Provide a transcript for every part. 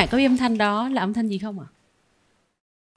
bạn có âm thanh đó là âm thanh gì không ạ à?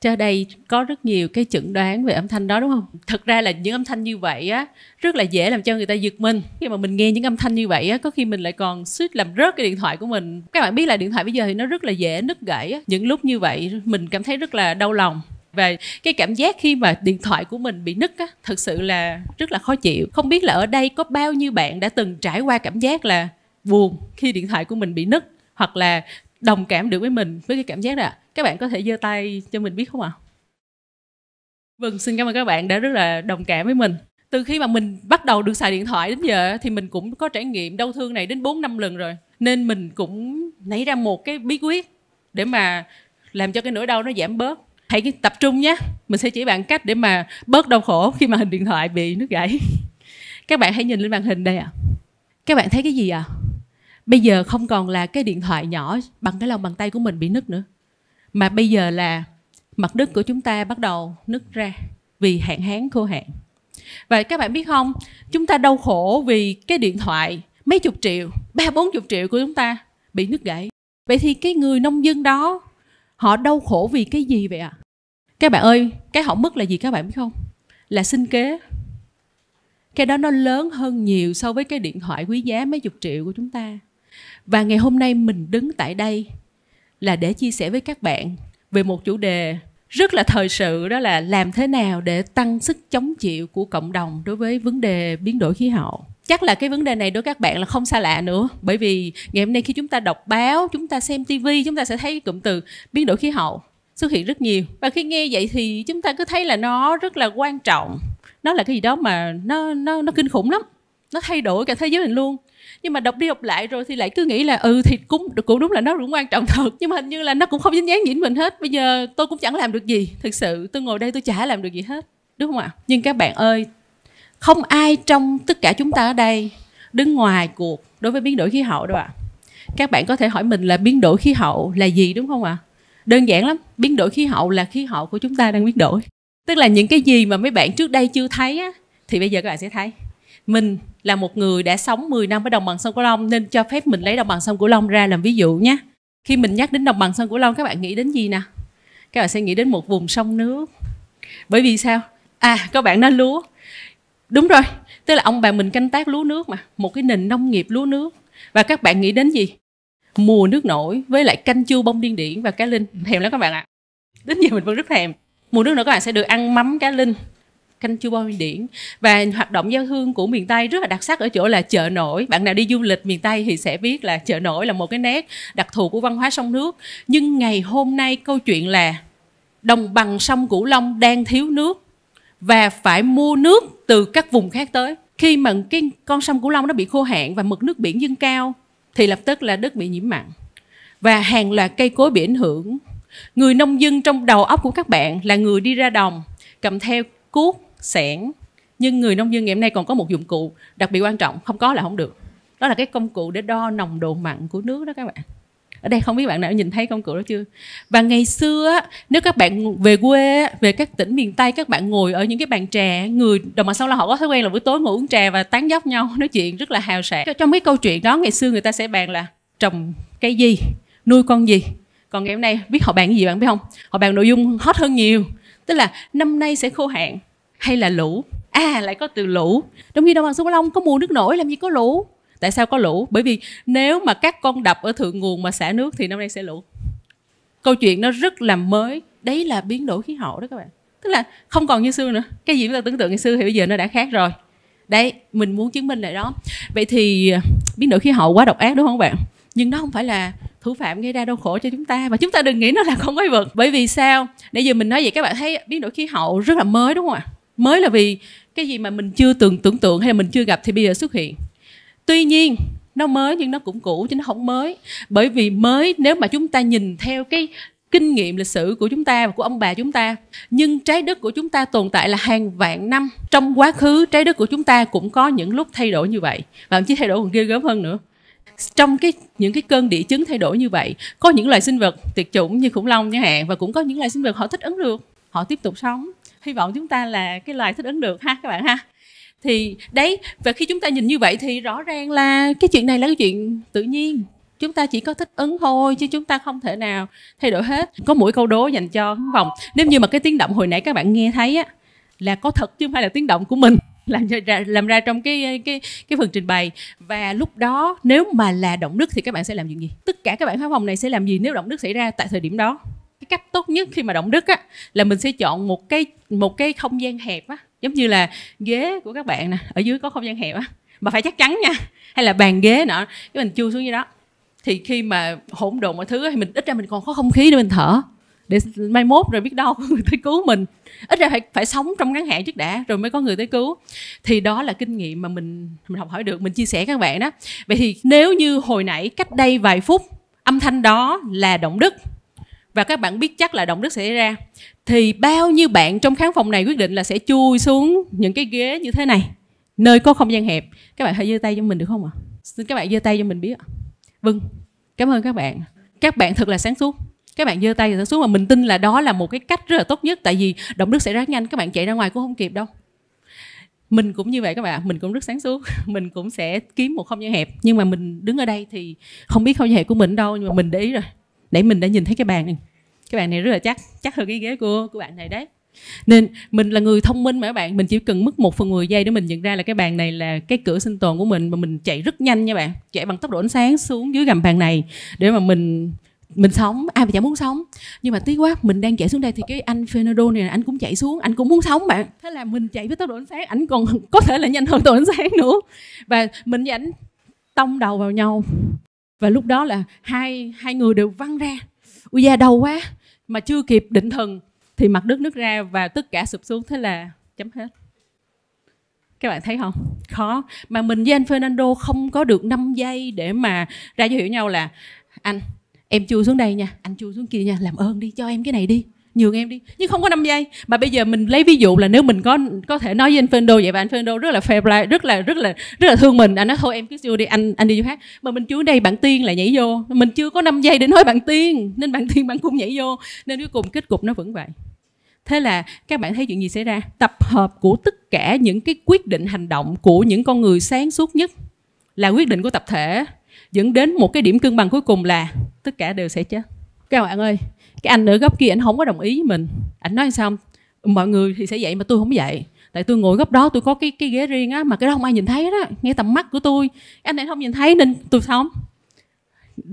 cho đây có rất nhiều cái chẩn đoán về âm thanh đó đúng không thật ra là những âm thanh như vậy á rất là dễ làm cho người ta giật mình khi mà mình nghe những âm thanh như vậy á có khi mình lại còn suýt làm rớt cái điện thoại của mình các bạn biết là điện thoại bây giờ thì nó rất là dễ nứt gãy á. những lúc như vậy mình cảm thấy rất là đau lòng và cái cảm giác khi mà điện thoại của mình bị nứt á thật sự là rất là khó chịu không biết là ở đây có bao nhiêu bạn đã từng trải qua cảm giác là buồn khi điện thoại của mình bị nứt hoặc là đồng cảm được với mình với cái cảm giác đó các bạn có thể giơ tay cho mình biết không ạ à? vâng xin cảm ơn các bạn đã rất là đồng cảm với mình từ khi mà mình bắt đầu được xài điện thoại đến giờ thì mình cũng có trải nghiệm đau thương này đến 4 năm lần rồi nên mình cũng nảy ra một cái bí quyết để mà làm cho cái nỗi đau nó giảm bớt hãy tập trung nhé mình sẽ chỉ bạn cách để mà bớt đau khổ khi màn hình điện thoại bị nước gãy các bạn hãy nhìn lên màn hình đây ạ à. các bạn thấy cái gì ạ à? bây giờ không còn là cái điện thoại nhỏ bằng cái lòng bàn tay của mình bị nứt nữa mà bây giờ là mặt đất của chúng ta bắt đầu nứt ra vì hạn hán khô hạn và các bạn biết không chúng ta đau khổ vì cái điện thoại mấy chục triệu ba bốn chục triệu của chúng ta bị nứt gãy vậy thì cái người nông dân đó họ đau khổ vì cái gì vậy ạ à? các bạn ơi cái họ mất là gì các bạn biết không là sinh kế cái đó nó lớn hơn nhiều so với cái điện thoại quý giá mấy chục triệu của chúng ta và ngày hôm nay mình đứng tại đây là để chia sẻ với các bạn về một chủ đề rất là thời sự đó là làm thế nào để tăng sức chống chịu của cộng đồng đối với vấn đề biến đổi khí hậu chắc là cái vấn đề này đối với các bạn là không xa lạ nữa bởi vì ngày hôm nay khi chúng ta đọc báo chúng ta xem tivi chúng ta sẽ thấy cụm từ biến đổi khí hậu xuất hiện rất nhiều và khi nghe vậy thì chúng ta cứ thấy là nó rất là quan trọng nó là cái gì đó mà nó nó nó kinh khủng lắm nó thay đổi cả thế giới mình luôn nhưng mà đọc đi đọc lại rồi thì lại cứ nghĩ là ừ thì cũng cũng đúng là nó cũng quan trọng thật nhưng mà hình như là nó cũng không dính dáng gì đến mình hết bây giờ tôi cũng chẳng làm được gì thực sự tôi ngồi đây tôi chả làm được gì hết đúng không ạ nhưng các bạn ơi không ai trong tất cả chúng ta ở đây đứng ngoài cuộc đối với biến đổi khí hậu đâu ạ các bạn có thể hỏi mình là biến đổi khí hậu là gì đúng không ạ đơn giản lắm biến đổi khí hậu là khí hậu của chúng ta đang biến đổi tức là những cái gì mà mấy bạn trước đây chưa thấy á thì bây giờ các bạn sẽ thấy mình là một người đã sống 10 năm ở đồng bằng sông Cửu Long nên cho phép mình lấy đồng bằng sông Cửu Long ra làm ví dụ nhé. Khi mình nhắc đến đồng bằng sông Cửu Long các bạn nghĩ đến gì nè? Các bạn sẽ nghĩ đến một vùng sông nước. Bởi vì sao? À, các bạn nói lúa. Đúng rồi, tức là ông bà mình canh tác lúa nước mà, một cái nền nông nghiệp lúa nước. Và các bạn nghĩ đến gì? Mùa nước nổi với lại canh chua bông điên điển và cá linh. Thèm lắm các bạn ạ. À. Đến giờ mình vẫn rất thèm. Mùa nước nổi các bạn sẽ được ăn mắm cá linh, canh chua bò miền điển và hoạt động giao thương của miền tây rất là đặc sắc ở chỗ là chợ nổi bạn nào đi du lịch miền tây thì sẽ biết là chợ nổi là một cái nét đặc thù của văn hóa sông nước nhưng ngày hôm nay câu chuyện là đồng bằng sông cửu long đang thiếu nước và phải mua nước từ các vùng khác tới khi mà cái con sông cửu long nó bị khô hạn và mực nước biển dâng cao thì lập tức là đất bị nhiễm mặn và hàng loạt cây cối bị ảnh hưởng người nông dân trong đầu óc của các bạn là người đi ra đồng cầm theo cuốc xẻng nhưng người nông dân ngày hôm nay còn có một dụng cụ đặc biệt quan trọng không có là không được đó là cái công cụ để đo nồng độ mặn của nước đó các bạn ở đây không biết bạn nào nhìn thấy công cụ đó chưa và ngày xưa nếu các bạn về quê về các tỉnh miền tây các bạn ngồi ở những cái bàn trà người đồng bằng sông là họ có thói quen là buổi tối ngồi uống trà và tán dóc nhau nói chuyện rất là hào sảng trong cái câu chuyện đó ngày xưa người ta sẽ bàn là trồng cây gì nuôi con gì còn ngày hôm nay biết họ bàn cái gì bạn biết không họ bàn nội dung hot hơn nhiều tức là năm nay sẽ khô hạn hay là lũ à lại có từ lũ trong khi đồng bằng sông cửu long có mùa nước nổi làm gì có lũ tại sao có lũ bởi vì nếu mà các con đập ở thượng nguồn mà xả nước thì năm nay sẽ lũ câu chuyện nó rất là mới đấy là biến đổi khí hậu đó các bạn tức là không còn như xưa nữa cái gì chúng ta tưởng tượng ngày xưa thì bây giờ nó đã khác rồi đấy mình muốn chứng minh lại đó vậy thì à, biến đổi khí hậu quá độc ác đúng không các bạn nhưng nó không phải là thủ phạm gây ra đau khổ cho chúng ta và chúng ta đừng nghĩ nó là không quái vật bởi vì sao nãy giờ mình nói vậy các bạn thấy biến đổi khí hậu rất là mới đúng không ạ mới là vì cái gì mà mình chưa từng tưởng tượng hay là mình chưa gặp thì bây giờ xuất hiện tuy nhiên nó mới nhưng nó cũng cũ chứ nó không mới bởi vì mới nếu mà chúng ta nhìn theo cái kinh nghiệm lịch sử của chúng ta và của ông bà chúng ta nhưng trái đất của chúng ta tồn tại là hàng vạn năm trong quá khứ trái đất của chúng ta cũng có những lúc thay đổi như vậy và thậm chí thay đổi còn ghê gớm hơn nữa trong cái những cái cơn địa chứng thay đổi như vậy có những loài sinh vật tuyệt chủng như khủng long chẳng hạn và cũng có những loài sinh vật họ thích ứng được họ tiếp tục sống hy vọng chúng ta là cái loài thích ứng được ha các bạn ha thì đấy và khi chúng ta nhìn như vậy thì rõ ràng là cái chuyện này là cái chuyện tự nhiên chúng ta chỉ có thích ứng thôi chứ chúng ta không thể nào thay đổi hết có mỗi câu đố dành cho vòng nếu như mà cái tiếng động hồi nãy các bạn nghe thấy á là có thật chứ không phải là tiếng động của mình làm ra làm ra trong cái cái cái phần trình bày và lúc đó nếu mà là động đất thì các bạn sẽ làm chuyện gì tất cả các bạn khán phòng này sẽ làm gì nếu động đất xảy ra tại thời điểm đó cái cách tốt nhất khi mà động đất á là mình sẽ chọn một cái một cái không gian hẹp á giống như là ghế của các bạn nè ở dưới có không gian hẹp á mà phải chắc chắn nha hay là bàn ghế nọ cái mình chui xuống dưới đó thì khi mà hỗn độn mọi thứ thì mình ít ra mình còn có không khí để mình thở để mai mốt rồi biết đâu có người tới cứu mình ít ra phải phải sống trong ngắn hạn trước đã rồi mới có người tới cứu thì đó là kinh nghiệm mà mình mình học hỏi được mình chia sẻ các bạn đó vậy thì nếu như hồi nãy cách đây vài phút âm thanh đó là động đất và các bạn biết chắc là động đất xảy ra thì bao nhiêu bạn trong khán phòng này quyết định là sẽ chui xuống những cái ghế như thế này nơi có không gian hẹp các bạn hãy giơ tay cho mình được không ạ à? xin các bạn giơ tay cho mình biết ạ vâng cảm ơn các bạn các bạn thật là sáng suốt các bạn giơ tay sáng suốt mà mình tin là đó là một cái cách rất là tốt nhất tại vì động đất xảy ra nhanh các bạn chạy ra ngoài cũng không kịp đâu mình cũng như vậy các bạn mình cũng rất sáng suốt mình cũng sẽ kiếm một không gian hẹp nhưng mà mình đứng ở đây thì không biết không gian hẹp của mình đâu nhưng mà mình để ý rồi nãy mình đã nhìn thấy cái bàn này cái bàn này rất là chắc chắc hơn cái ghế của của bạn này đấy nên mình là người thông minh mà các bạn mình chỉ cần mất một phần 10 giây để mình nhận ra là cái bàn này là cái cửa sinh tồn của mình mà mình chạy rất nhanh nha bạn chạy bằng tốc độ ánh sáng xuống dưới gầm bàn này để mà mình mình sống ai mà chả muốn sống nhưng mà tiếc quá mình đang chạy xuống đây thì cái anh Fernando này anh cũng chạy xuống anh cũng muốn sống bạn thế là mình chạy với tốc độ ánh sáng anh còn có thể là nhanh hơn tốc độ ánh sáng nữa và mình và anh tông đầu vào nhau và lúc đó là hai hai người đều văng ra ui da đau quá mà chưa kịp định thần thì mặt đất nước ra và tất cả sụp xuống thế là chấm hết các bạn thấy không khó mà mình với anh Fernando không có được 5 giây để mà ra dấu hiệu nhau là anh em chui xuống đây nha anh chui xuống kia nha làm ơn đi cho em cái này đi nhường em đi nhưng không có 5 giây mà bây giờ mình lấy ví dụ là nếu mình có có thể nói với anh Fernando vậy và anh Fernando rất là fair play rất là rất là rất là thương mình anh nói thôi em cứ vô đi anh anh đi vô hát mà mình chưa đây bạn tiên lại nhảy vô mình chưa có 5 giây để nói bạn tiên nên bạn tiên bạn cũng nhảy vô nên cuối cùng kết cục nó vẫn vậy thế là các bạn thấy chuyện gì xảy ra tập hợp của tất cả những cái quyết định hành động của những con người sáng suốt nhất là quyết định của tập thể dẫn đến một cái điểm cân bằng cuối cùng là tất cả đều sẽ chết các bạn ơi cái anh ở góc kia anh không có đồng ý với mình anh nói sao mọi người thì sẽ vậy mà tôi không vậy tại tôi ngồi góc đó tôi có cái cái ghế riêng á mà cái đó không ai nhìn thấy đó nghe tầm mắt của tôi anh này không nhìn thấy nên tôi sống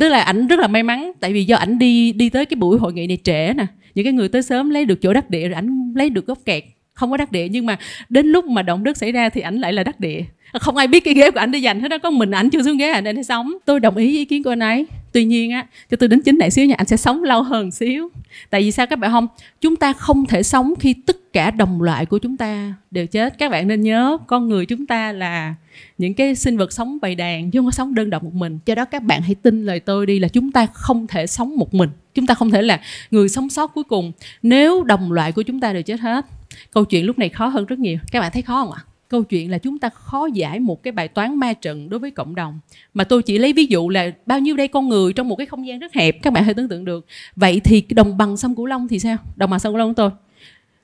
tức là ảnh rất là may mắn tại vì do ảnh đi đi tới cái buổi hội nghị này trễ nè những cái người tới sớm lấy được chỗ đắc địa rồi ảnh lấy được góc kẹt không có đắc địa nhưng mà đến lúc mà động đất xảy ra thì ảnh lại là đắc địa không ai biết cái ghế của ảnh đi dành hết đó có mình ảnh chưa xuống ghế ảnh à, nên sống tôi đồng ý ý kiến của anh ấy tuy nhiên á cho tôi đến chính đại xíu nha anh sẽ sống lâu hơn xíu tại vì sao các bạn không chúng ta không thể sống khi tất cả đồng loại của chúng ta đều chết các bạn nên nhớ con người chúng ta là những cái sinh vật sống bầy đàn chứ không có sống đơn độc một mình cho đó các bạn hãy tin lời tôi đi là chúng ta không thể sống một mình chúng ta không thể là người sống sót cuối cùng nếu đồng loại của chúng ta đều chết hết câu chuyện lúc này khó hơn rất nhiều các bạn thấy khó không ạ câu chuyện là chúng ta khó giải một cái bài toán ma trận đối với cộng đồng mà tôi chỉ lấy ví dụ là bao nhiêu đây con người trong một cái không gian rất hẹp các bạn hãy tưởng tượng được vậy thì đồng bằng sông cửu long thì sao đồng bằng sông cửu long của tôi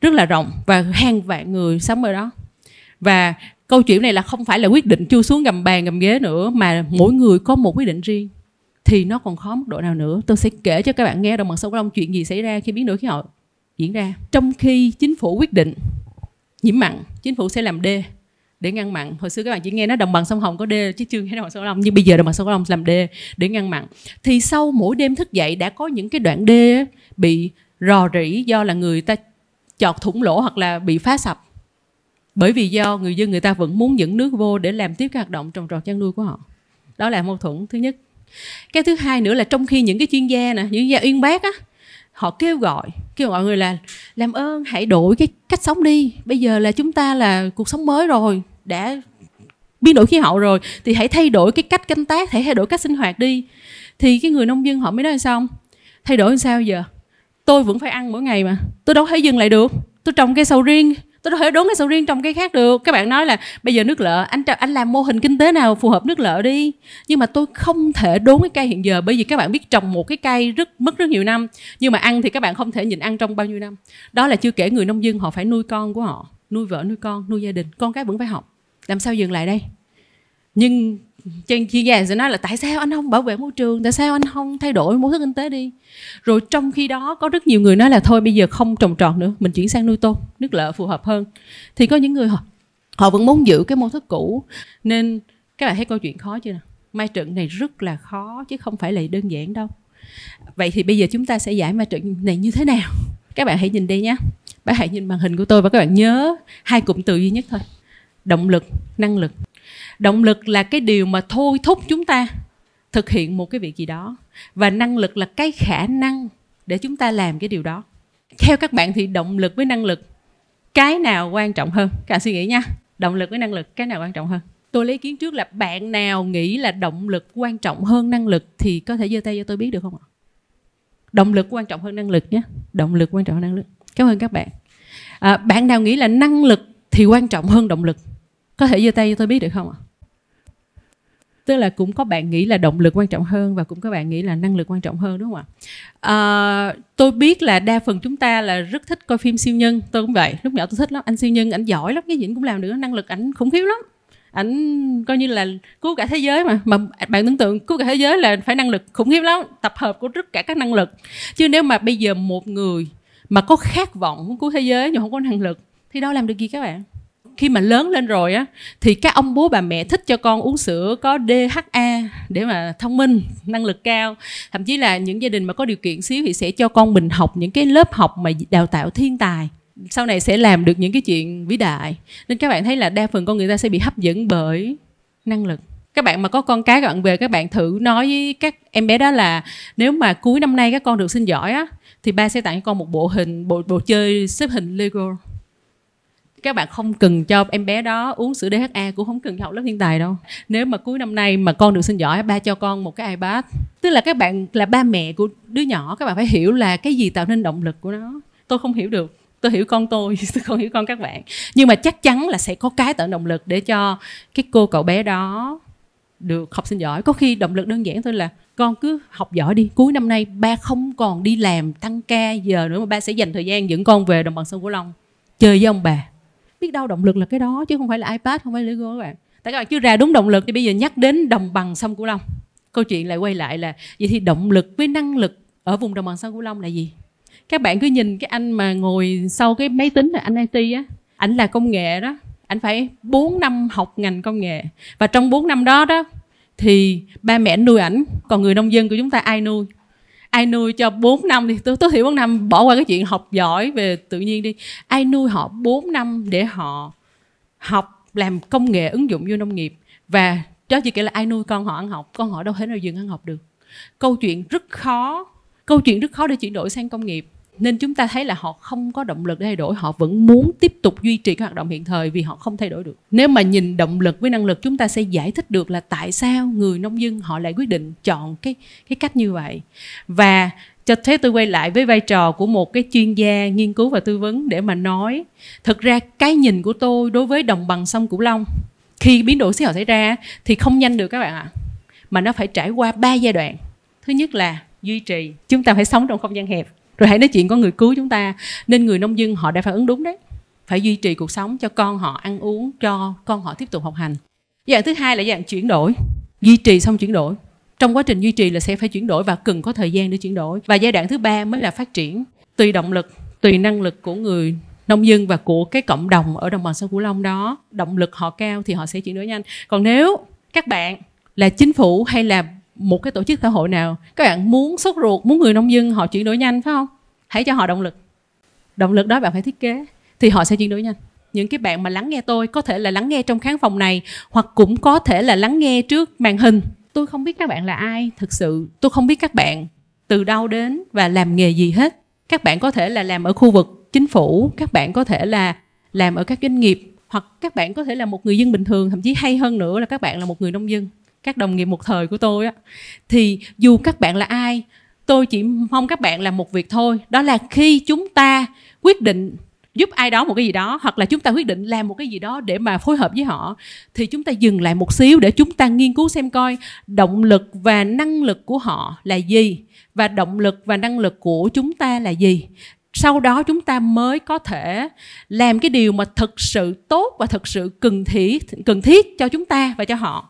rất là rộng và hàng vạn người sống ở đó và câu chuyện này là không phải là quyết định chui xuống gầm bàn gầm ghế nữa mà mỗi người có một quyết định riêng thì nó còn khó mức độ nào nữa tôi sẽ kể cho các bạn nghe đồng bằng sông cửu long chuyện gì xảy ra khi biến đổi khí hậu diễn ra trong khi chính phủ quyết định nhiễm mặn chính phủ sẽ làm đê để ngăn mặn hồi xưa các bạn chỉ nghe nói đồng bằng sông hồng có đê chứ chưa nghe đồng bằng sông long nhưng bây giờ đồng bằng sông long làm đê để ngăn mặn thì sau mỗi đêm thức dậy đã có những cái đoạn đê bị rò rỉ do là người ta chọt thủng lỗ hoặc là bị phá sập bởi vì do người dân người ta vẫn muốn dẫn nước vô để làm tiếp các hoạt động trồng trọt chăn nuôi của họ đó là mâu thuẫn thứ nhất cái thứ hai nữa là trong khi những cái chuyên gia nè những chuyên gia uyên bác á họ kêu gọi kêu mọi người là làm ơn hãy đổi cái cách sống đi bây giờ là chúng ta là cuộc sống mới rồi đã biến đổi khí hậu rồi thì hãy thay đổi cái cách canh tác hãy thay đổi cách sinh hoạt đi thì cái người nông dân họ mới nói sao không? thay đổi làm sao giờ tôi vẫn phải ăn mỗi ngày mà tôi đâu thể dừng lại được tôi trồng cây sầu riêng tôi đâu thể đốn cái sầu riêng trồng cây khác được các bạn nói là bây giờ nước lợ anh anh làm mô hình kinh tế nào phù hợp nước lợ đi nhưng mà tôi không thể đốn cái cây hiện giờ bởi vì các bạn biết trồng một cái cây rất mất rất nhiều năm nhưng mà ăn thì các bạn không thể nhìn ăn trong bao nhiêu năm đó là chưa kể người nông dân họ phải nuôi con của họ nuôi vợ nuôi con nuôi gia đình con cái vẫn phải học làm sao dừng lại đây nhưng chân chuyên gia sẽ nói là tại sao anh không bảo vệ môi trường tại sao anh không thay đổi mô thức kinh tế đi rồi trong khi đó có rất nhiều người nói là thôi bây giờ không trồng trọt nữa mình chuyển sang nuôi tôm nước lợ phù hợp hơn thì có những người họ, họ vẫn muốn giữ cái mô thức cũ nên các bạn thấy câu chuyện khó chưa nào mai trận này rất là khó chứ không phải là đơn giản đâu vậy thì bây giờ chúng ta sẽ giải mai trận này như thế nào các bạn hãy nhìn đây nhé bạn hãy nhìn màn hình của tôi và các bạn nhớ hai cụm từ duy nhất thôi động lực năng lực động lực là cái điều mà thôi thúc chúng ta thực hiện một cái việc gì đó và năng lực là cái khả năng để chúng ta làm cái điều đó theo các bạn thì động lực với năng lực cái nào quan trọng hơn các bạn suy nghĩ nha động lực với năng lực cái nào quan trọng hơn tôi lấy kiến trước là bạn nào nghĩ là động lực quan trọng hơn năng lực thì có thể giơ tay cho tôi biết được không ạ động lực quan trọng hơn năng lực nhé động lực quan trọng hơn năng lực cảm ơn các bạn à, bạn nào nghĩ là năng lực thì quan trọng hơn động lực có thể giơ tay cho tôi biết được không ạ tức là cũng có bạn nghĩ là động lực quan trọng hơn và cũng có bạn nghĩ là năng lực quan trọng hơn đúng không ạ à, tôi biết là đa phần chúng ta là rất thích coi phim siêu nhân tôi cũng vậy lúc nhỏ tôi thích lắm anh siêu nhân ảnh giỏi lắm cái gì cũng làm được năng lực ảnh khủng khiếp lắm ảnh coi như là cứu cả thế giới mà mà bạn tưởng tượng cứu cả thế giới là phải năng lực khủng khiếp lắm tập hợp của tất cả các năng lực chứ nếu mà bây giờ một người mà có khát vọng muốn cứu thế giới nhưng không có năng lực thì đâu làm được gì các bạn khi mà lớn lên rồi á thì các ông bố bà mẹ thích cho con uống sữa có DHA để mà thông minh năng lực cao thậm chí là những gia đình mà có điều kiện xíu thì sẽ cho con mình học những cái lớp học mà đào tạo thiên tài sau này sẽ làm được những cái chuyện vĩ đại nên các bạn thấy là đa phần con người ta sẽ bị hấp dẫn bởi năng lực các bạn mà có con cái các bạn về các bạn thử nói với các em bé đó là nếu mà cuối năm nay các con được sinh giỏi á thì ba sẽ tặng cho con một bộ hình bộ bộ chơi xếp hình lego các bạn không cần cho em bé đó uống sữa DHA cũng không cần học lớp thiên tài đâu nếu mà cuối năm nay mà con được xin giỏi ba cho con một cái iPad tức là các bạn là ba mẹ của đứa nhỏ các bạn phải hiểu là cái gì tạo nên động lực của nó tôi không hiểu được tôi hiểu con tôi tôi không hiểu con các bạn nhưng mà chắc chắn là sẽ có cái tạo động lực để cho cái cô cậu bé đó được học sinh giỏi có khi động lực đơn giản thôi là con cứ học giỏi đi cuối năm nay ba không còn đi làm tăng ca giờ nữa mà ba sẽ dành thời gian dẫn con về đồng bằng sông cửu long chơi với ông bà biết đâu động lực là cái đó chứ không phải là ipad không phải là google các bạn tại các bạn chưa ra đúng động lực thì bây giờ nhắc đến đồng bằng sông cửu long câu chuyện lại quay lại là vậy thì động lực với năng lực ở vùng đồng bằng sông cửu long là gì các bạn cứ nhìn cái anh mà ngồi sau cái máy tính là anh it á ảnh là công nghệ đó anh phải 4 năm học ngành công nghệ và trong 4 năm đó đó thì ba mẹ nuôi ảnh còn người nông dân của chúng ta ai nuôi ai nuôi cho 4 năm thì tôi tôi hiểu 4 năm bỏ qua cái chuyện học giỏi về tự nhiên đi ai nuôi họ 4 năm để họ học làm công nghệ ứng dụng vô nông nghiệp và đó chỉ kể là ai nuôi con họ ăn học con họ đâu thể nào dừng ăn học được câu chuyện rất khó câu chuyện rất khó để chuyển đổi sang công nghiệp nên chúng ta thấy là họ không có động lực để thay đổi họ vẫn muốn tiếp tục duy trì cái hoạt động hiện thời vì họ không thay đổi được nếu mà nhìn động lực với năng lực chúng ta sẽ giải thích được là tại sao người nông dân họ lại quyết định chọn cái cái cách như vậy và cho thế tôi quay lại với vai trò của một cái chuyên gia nghiên cứu và tư vấn để mà nói thực ra cái nhìn của tôi đối với đồng bằng sông cửu long khi biến đổi khí hậu xảy ra thì không nhanh được các bạn ạ à. mà nó phải trải qua ba giai đoạn thứ nhất là duy trì chúng ta phải sống trong không gian hẹp rồi hãy nói chuyện có người cứu chúng ta nên người nông dân họ đã phản ứng đúng đấy phải duy trì cuộc sống cho con họ ăn uống cho con họ tiếp tục học hành dạng thứ hai là dạng chuyển đổi duy trì xong chuyển đổi trong quá trình duy trì là sẽ phải chuyển đổi và cần có thời gian để chuyển đổi và giai đoạn thứ ba mới là phát triển tùy động lực tùy năng lực của người nông dân và của cái cộng đồng ở đồng bằng sông cửu long đó động lực họ cao thì họ sẽ chuyển đổi nhanh còn nếu các bạn là chính phủ hay là một cái tổ chức xã hội nào các bạn muốn sốt ruột muốn người nông dân họ chuyển đổi nhanh phải không hãy cho họ động lực động lực đó bạn phải thiết kế thì họ sẽ chuyển đổi nhanh những cái bạn mà lắng nghe tôi có thể là lắng nghe trong khán phòng này hoặc cũng có thể là lắng nghe trước màn hình tôi không biết các bạn là ai thực sự tôi không biết các bạn từ đâu đến và làm nghề gì hết các bạn có thể là làm ở khu vực chính phủ các bạn có thể là làm ở các doanh nghiệp hoặc các bạn có thể là một người dân bình thường thậm chí hay hơn nữa là các bạn là một người nông dân các đồng nghiệp một thời của tôi á thì dù các bạn là ai tôi chỉ mong các bạn làm một việc thôi đó là khi chúng ta quyết định giúp ai đó một cái gì đó hoặc là chúng ta quyết định làm một cái gì đó để mà phối hợp với họ thì chúng ta dừng lại một xíu để chúng ta nghiên cứu xem coi động lực và năng lực của họ là gì và động lực và năng lực của chúng ta là gì sau đó chúng ta mới có thể làm cái điều mà thực sự tốt và thực sự cần thiết cần thiết cho chúng ta và cho họ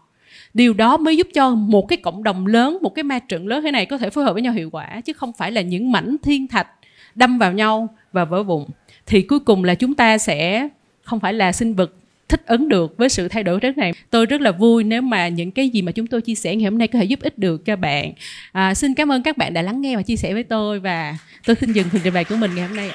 điều đó mới giúp cho một cái cộng đồng lớn một cái ma trận lớn thế này có thể phối hợp với nhau hiệu quả chứ không phải là những mảnh thiên thạch đâm vào nhau và vỡ vụn thì cuối cùng là chúng ta sẽ không phải là sinh vật thích ứng được với sự thay đổi rất này tôi rất là vui nếu mà những cái gì mà chúng tôi chia sẻ ngày hôm nay có thể giúp ích được cho bạn à, xin cảm ơn các bạn đã lắng nghe và chia sẻ với tôi và tôi xin dừng phần trình bày của mình ngày hôm nay